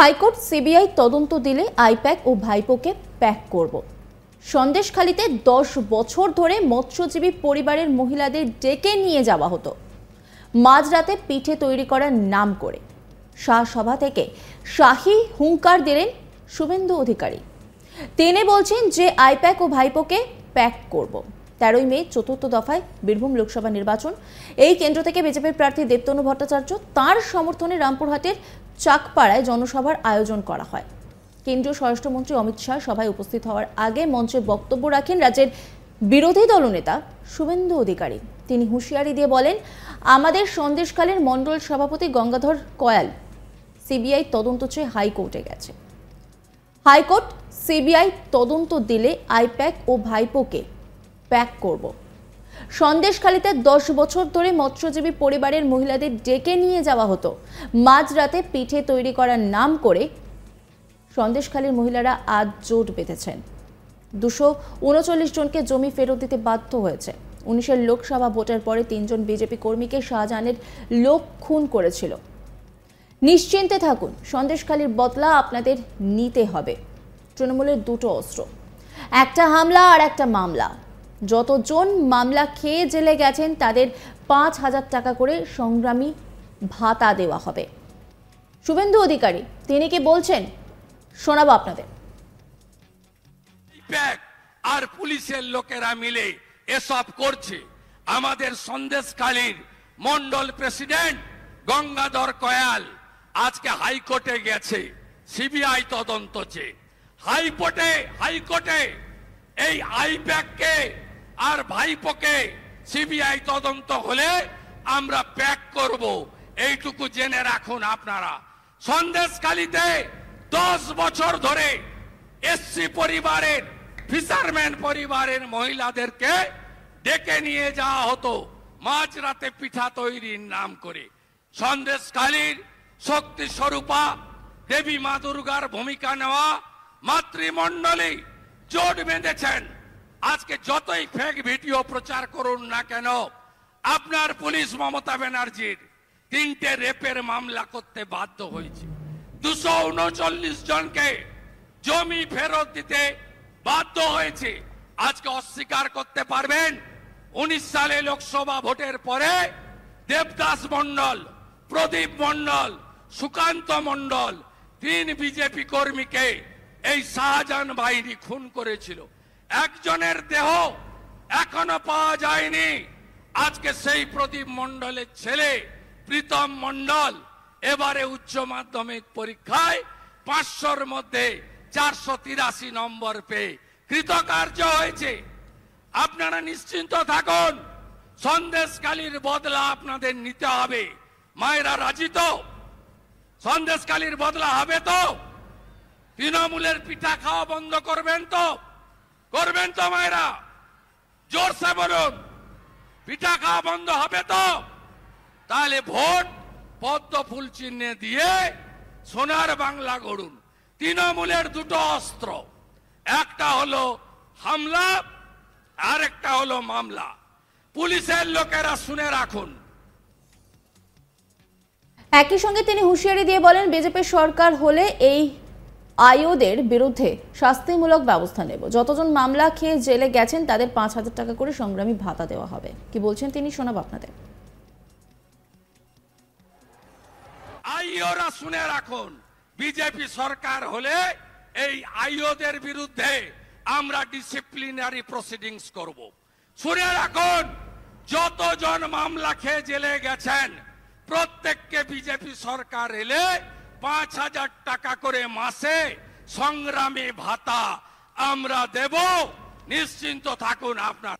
high court CBI তদন্ত দিলে I-PAC ও ভাইপোকে pack করব সন্দেশখালিতে দশ বছর ধরে মৎস্যজীবী পরিবারের মহিলাদের ডেকে নিয়ে যাওয়া হতো মাঝরাতে পিঠে তৈরি করার নাম করে শাহসভা থেকে শাহী হুঙ্কার দিলেন শুভেন্দু অধিকারী তিনি বলছেন যে আইপ্যাক ও ভাইপোকে প্যাক করব তেরোই মে চতুর্থ দফায় বীরভূম লোকসভা নির্বাচন এই কেন্দ্র থেকে বিজেপির প্রার্থী দেবতনু ভট্টাচার্য তার সমর্থনে রামপুরহাটের চাকপাড়ায় জনসভার আয়োজন করা হয় কেন্দ্রীয় স্বরাষ্ট্রমন্ত্রী অমিত শাহ সভায় উপস্থিত হওয়ার আগে মঞ্চে বক্তব্য রাখেন রাজ্যের বিরোধী দলনেতা শুভেন্দু অধিকারী তিনি হুঁশিয়ারি দিয়ে বলেন আমাদের সন্দেশকালের মণ্ডল সভাপতি গঙ্গাধর কয়াল সিবিআই তদন্ত চেয়ে হাইকোর্টে গেছে হাইকোর্ট সিবিআই তদন্ত দিলে আইপ্যাক ও ভাইপোকে প্যাক করবো সন্দেশখালীতে দশ বছর ধরে মৎস্যজীবী পরিবারের মহিলাদের ডেকে নিয়ে যাওয়া হতো মাঝরাতে পিঠে তৈরি করার নাম করে সন্দেশখালীর মহিলারা আজ জোট বেঁধেছেন দুশো উনচল্লিশ জনকে জমি ফেরত দিতে বাধ্য হয়েছে উনিশের লোকসভা ভোটের পরে তিনজন বিজেপি কর্মীকে শাহজাহানের লোক খুন করেছিল নিশ্চিন্তে থাকুন সন্দেশখালীর বদলা আপনাদের নিতে হবে তৃণমূলের দুটো অস্ত্র একটা হামলা আর একটা মামলা যতজন মামলা খেয়ে জেলে গেছেন তাদের পাঁচ হাজার টাকা করে সংগ্রামী ভাতা দেওয়া হবে শুভেন্দু অধিকারী তিনি কি বলছেন শোনাবো আপনাদের আর পুলিশের লোকেরা মিলে এসব করছে আমাদের সন্দেশকালীন মন্ডল প্রেসিডেন্ট গঙ্গাধর কয়াল আজকে হাইকোর্টে গেছে সিবিআই তদন্ত চেয়ে হাইকোর্টে হাইকোর্টে এই আইপ্যাককে আর ভাইপোকে সিবিআই তদন্ত হলে আমরা প্যাক করব এইটুকু জেনে রাখুন আপনারা সন্দেশকালীতে দশ বছর ধরে এসসি পরিবারের ফিশারম্যান পরিবারের মহিলাদেরকে ডেকে নিয়ে যাওয়া হতো মাঝরাতে পিঠা তৈরির নাম করে সন্দেশকালীর শক্তি স্বরূপা দেবী মা দুর্গার ভূমিকা নেওয়া মাতৃমণ্ডলী জোট বেঁধেছেন আজকে যতই ফেক ভিডিও প্রচার করুন না কেন আপনার পুলিশ মমতা ব্যানার্জির তিনটে রেপের মামলা করতে বাধ্য হয়েছে দুশো উনচল্লিশ জনকে জমি ফেরত দিতে বাধ্য হয়েছে আজকে অস্বীকার করতে পারবেন উনিশ সালে লোকসভা ভোটের পরে দেবদাস মন্ডল প্রদীপ মন্ডল সুকান্ত মন্ডল তিন বিজেপি কর্মীকে এই শাহজাহান বাহিনী খুন করেছিল একজনের দেহ এখনো পাওয়া যায়নি আজকে সেই প্রদীপ মণ্ডলের ছেলে প্রীতম মণ্ডল এবারে উচ্চ মাধ্যমিক পরীক্ষায় পাঁচশোর মধ্যে চারশো তিরাশি নম্বর পেয়ে কৃতকার্য হয়েছে আপনারা নিশ্চিন্ত থাকুন সন্দেশকালীর বদলা আপনাদের নিতে হবে মায়েরা রাজি তো সন্দেশকালীর বদলা হবে তো তৃণমূলের পিঠা খাওয়া বন্ধ করবেন তো করবেন তো মায়েরা জোরসে বলুন পিঠা খাওয়া বন্ধ হবে তো তাহলে ভোট পদ্ম ফুল চিহ্নে দিয়ে সোনার বাংলা গড়ুন তৃণমূলের দুটো অস্ত্র একটা হলো হামলা আর একটা হলো মামলা পুলিশের লোকেরা শুনে রাখুন একই সঙ্গে তিনি হুঁশিয়ারি দিয়ে বলেন বিজেপি সরকার হলে এই আইওদের বিরুদ্ধে শাস্তিমূলক ব্যবস্থা নেব যতজন মামলা খেয়ে জেলে গেছেন তাদের পাঁচ হাজার টাকা করে সংগ্রামী ভাতা দেওয়া হবে কি বলছেন তিনি শোনাব আপনাদের আইওরা শুনে রাখুন বিজেপি সরকার হলে এই আইওদের বিরুদ্ধে আমরা ডিসিপ্লিনারি প্রসিডিংস করব শুনে রাখুন যতজন মামলা খেয়ে জেলে গেছেন প্রত্যেককে বিজেপি সরকার এলে পাঁচ হাজার টাকা করে মাসে সংগ্রামী ভাতা আমরা দেব নিশ্চিন্ত থাকুন আপনার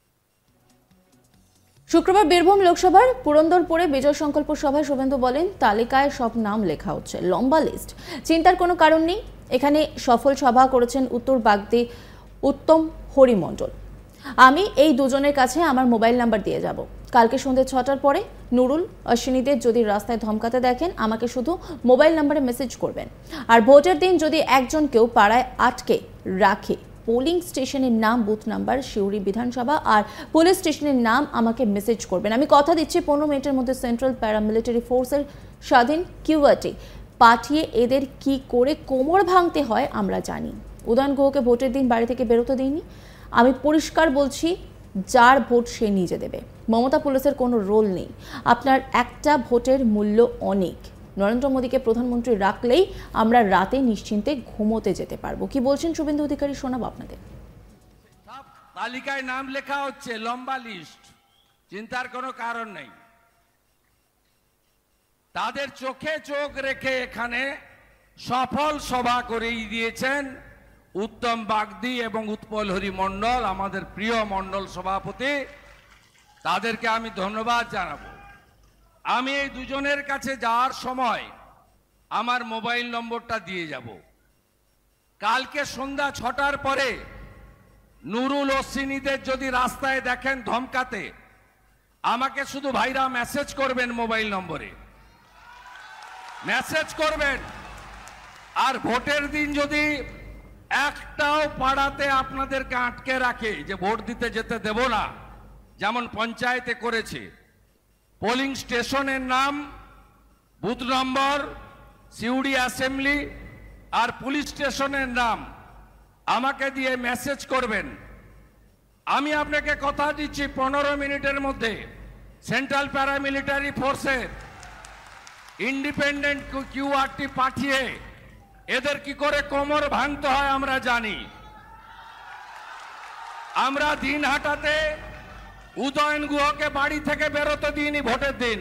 শুক্রবার বীরভূম লোকসভার পুরন্দরপুরে বিজয় সংকল্প সভায় শুভেন্দু বলেন তালিকায় সব নাম লেখা হচ্ছে লম্বা লিস্ট চিন্তার কোনো কারণ নেই এখানে সফল সভা করেছেন উত্তর বাগদি উত্তম হরিমণ্ডল আমি এই দুজনের কাছে আমার মোবাইল নাম্বার দিয়ে যাব কালকে সন্ধ্যে ছটার পরে নুরুল অশ্বিনীদের যদি রাস্তায় ধমকাতে দেখেন আমাকে শুধু মোবাইল নাম্বারে মেসেজ করবেন আর ভোটের দিন যদি একজন কেউ পাড়ায় আটকে রাখে পোলিং স্টেশনের নাম বুথ নাম্বার শিউরি বিধানসভা আর পুলিশ স্টেশনের নাম আমাকে মেসেজ করবেন আমি কথা দিচ্ছি পনেরো মিনিটের মধ্যে সেন্ট্রাল প্যারামিলিটারি ফোর্সের স্বাধীন কিউআটি পাঠিয়ে এদের কি করে কোমর ভাঙতে হয় আমরা জানি উদয়ন গুহকে ভোটের দিন বাড়ি থেকে বেরোতে দিইনি আমি পরিষ্কার বলছি যার ভোট সে নিজে দেবে মমতা পুলিশের কোনো রোল নেই আপনার একটা ভোটের মূল্য অনেক নরেন্দ্র মোদীকে প্রধানমন্ত্রী রাখলেই আমরা রাতে নিশ্চিন্তে ঘুমোতে যেতে পারবো কি বলছেন শুভেন্দু অধিকারী শোনাব আপনাদের তালিকায় নাম লেখা হচ্ছে লম্বা লিস্ট চিন্তার কোনো কারণ নেই তাদের চোখে চোখ রেখে এখানে সফল সভা করেই দিয়েছেন উত্তম বাগদি এবং উৎপল হরি মণ্ডল আমাদের প্রিয় মণ্ডল সভাপতি তাদেরকে আমি ধন্যবাদ জানাবো আমি এই দুজনের কাছে যাওয়ার সময় আমার মোবাইল নম্বরটা দিয়ে যাব কালকে সন্ধ্যা ছটার পরে নুরুল অশ্বিনীদের যদি রাস্তায় দেখেন ধমকাতে আমাকে শুধু ভাইরা মেসেজ করবেন মোবাইল নম্বরে মেসেজ করবেন আর ভোটের দিন যদি একটাও পাড়াতে আপনাদেরকে আটকে রাখে যে ভোট দিতে যেতে দেব না যেমন পঞ্চায়েতে করেছে পোলিং স্টেশনের নাম বুথ নম্বর সিউড়ি অ্যাসেম্বলি আর পুলিশ স্টেশনের নাম আমাকে দিয়ে মেসেজ করবেন আমি আপনাকে কথা দিচ্ছি পনেরো মিনিটের মধ্যে সেন্ট্রাল প্যারামিলিটারি ফোর্সের ইন্ডিপেন্ডেন্ট কিউআরটি পাঠিয়ে এদের কি করে কোমর ভাঙতে হয় আমরা জানি আমরা দিন হাটাতে উদয়ন গুহকে বাড়ি থেকে বেরোতে দিইনি ভোটের দিন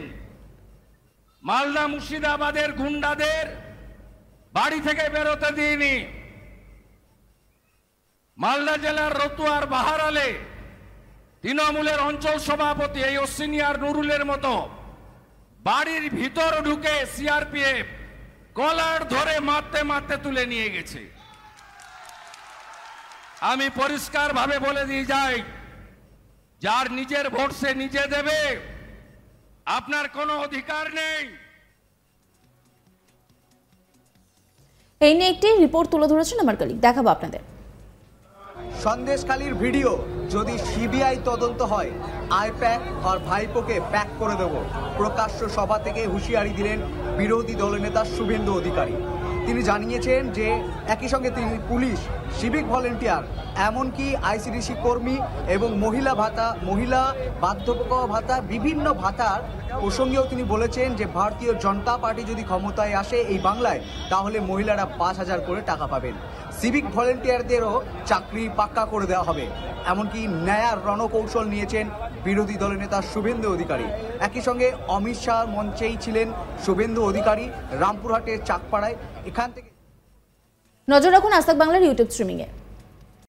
মালদা মুর্শিদাবাদের গুন্ডাদের বাড়ি থেকে বেরোতে দিইনি মালদা জেলার রতুয়ার বাহারালে তৃণমূলের অঞ্চল সভাপতি এই অশ্বিনিয়ার নুরুলের মতো বাড়ির ভিতর ঢুকে সিআরপিএফ কলার ধরে মারতে মারতে তুলে নিয়ে গেছে আমি পরিষ্কারভাবে বলে দিয়ে যাই যার নিজের ভোট সে নিজে দেবে আপনার কোনো অধিকার নেই এই নিয়ে একটি রিপোর্ট তুলে ধরেছেন আমার কালিক দেখাবো আপনাদের সন্দেশকালীর ভিডিও যদি সিবিআই তদন্ত হয় আইপ্যাক আর ভাইপোকে প্যাক করে দেব প্রকাশ্য সভা থেকে হুঁশিয়ারি দিলেন বিরোধী দলনেতা শুভেন্দু অধিকারী তিনি জানিয়েছেন যে একই সঙ্গে তিনি পুলিশ সিভিক ভলেন্টিয়ার এমনকি আইসিডিসি কর্মী এবং মহিলা ভাতা মহিলা বার্ধক্য ভাতা বিভিন্ন ভাতার প্রসঙ্গেও তিনি বলেছেন যে ভারতীয় জনতা পার্টি যদি ক্ষমতায় আসে এই বাংলায় তাহলে মহিলারা পাঁচ হাজার করে টাকা পাবেন সিভিক ভলেন্টিয়ারদেরও চাকরি পাক্কা করে দেওয়া হবে এমনকি ন্যায়ার রণকৌশল নিয়েছেন বিরোধী দলের নেতা শুভেন্দু অধিকারী একই সঙ্গে অমিত শাহ মঞ্চেই ছিলেন শুভেন্দু অধিকারী রামপুরহাটের চাকপাড়ায় এখান থেকে নজর রাখুন আস্তাক বাংলার ইউটিউব স্ট্রিমিংয়ে